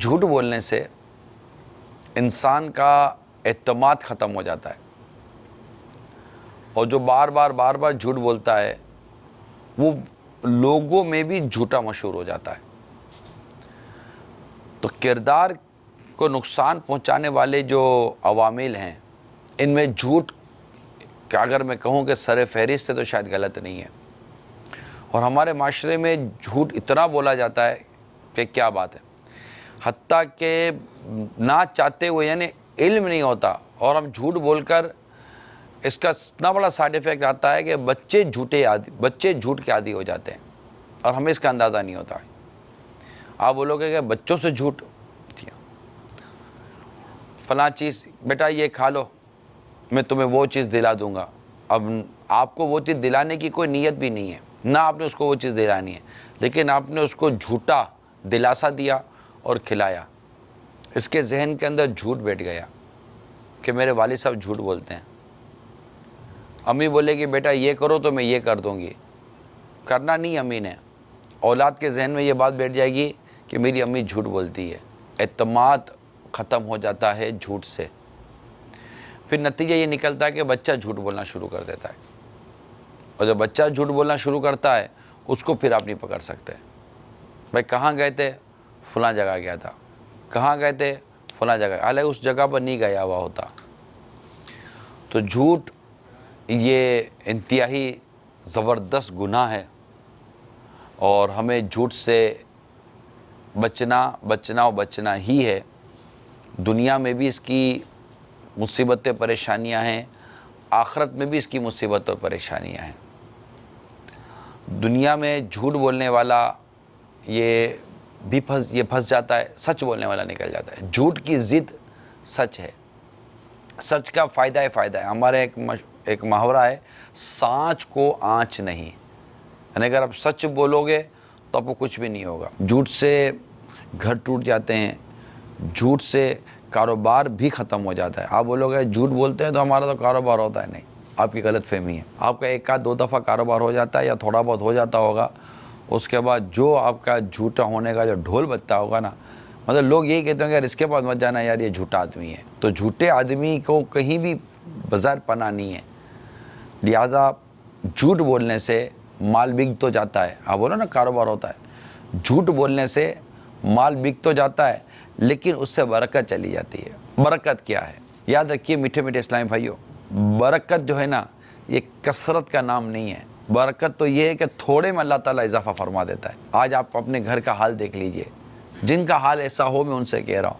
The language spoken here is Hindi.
झूठ बोलने से इंसान का अतमाद ख़त्म हो जाता है और जो बार बार बार बार झूठ बोलता है वो लोगों में भी झूठा मशहूर हो जाता है तो किरदार को नुकसान पहुंचाने वाले जो अवामिल हैं इनमें झूठ अगर मैं कहूँ कि सर फहरिस्त है तो शायद गलत नहीं है और हमारे माशरे में झूठ इतना बोला जाता है कि क्या बात है हती के ना चाहते हुए यानी इल्म नहीं होता और हम झूठ बोलकर इसका इतना बड़ा साइड इफ़ेक्ट आता है कि बच्चे झूठे आदि बच्चे झूठ के आदि हो जाते हैं और हमें इसका अंदाज़ा नहीं होता आप बोलोगे कि बच्चों से झूठ फ़ला चीज़ बेटा ये खा लो मैं तुम्हें वो चीज़ दिला दूँगा अब आपको वो चीज़ दिलाने की कोई नीयत भी नहीं है ना आपने उसको वो चीज़ दिलानी है लेकिन आपने उसको झूठा दिलासा दिया और खिलाया इसके जहन के अंदर झूठ बैठ गया कि मेरे वाल साहब झूठ बोलते हैं अम्मी बोले कि बेटा ये करो तो मैं ये कर दूँगी करना नहीं अम्मी ने औलाद के जहन में ये बात बैठ जाएगी कि मेरी अम्मी झूठ बोलती है अतमाद ख़त्म हो जाता है झूठ से फिर नतीजा ये निकलता है कि बच्चा झूठ बोलना शुरू कर देता है और जब बच्चा झूठ बोलना शुरू करता है उसको फिर आप नहीं पकड़ सकते भाई कहाँ गए थे फला जगह गया था कहाँ गए थे फला जगह अले उस जगह पर नहीं गया हुआ होता तो झूठ ये इंतहाई ज़बरदस्त गुनाह है और हमें झूठ से बचना बचना और बचना ही है दुनिया में भी इसकी मुसीबतें परेशानियां हैं आखरत में भी इसकी मुसीबत और परेशानियां हैं दुनिया में झूठ बोलने वाला ये भी फंस ये फंस जाता है सच बोलने वाला निकल जाता है झूठ की ज़िद सच है सच का फ़ायदा ही फ़ायदा है हमारे एक एक मुहावरा है सांच को आँच नहीं यानी अगर आप सच बोलोगे तो आपको कुछ भी नहीं होगा झूठ से घर टूट जाते हैं झूठ से कारोबार भी ख़त्म हो जाता है आप बोलोगे झूठ बोलते हैं तो हमारा तो कारोबार होता है नहीं आपकी गलत फहमी है आपका एक आध दो दफ़ा कारोबार हो जाता है या थोड़ा बहुत हो जाता होगा उसके बाद जो आपका झूठा होने का जो ढोल बत्ता होगा ना मतलब लोग ये कहते हैं यार इसके पास मत जाना यार ये झूठा आदमी है तो झूठे आदमी को कहीं भी बाजार पना नहीं है लिहाजा झूठ बोलने से माल बिक तो जाता है आप बोलो ना कारोबार होता है झूठ बोलने से माल बिक तो जाता है लेकिन उससे बरकत चली जाती है बरकत क्या है याद रखिए मीठे मीठे इस्लामी भाइयों बरकत जो है ना ये कसरत का नाम नहीं है बरकत तो ये है कि थोड़े में अल्लाह ताला इजाफा फरमा देता है आज आप अपने घर का हाल देख लीजिए जिनका हाल ऐसा हो मैं उनसे कह रहा हूँ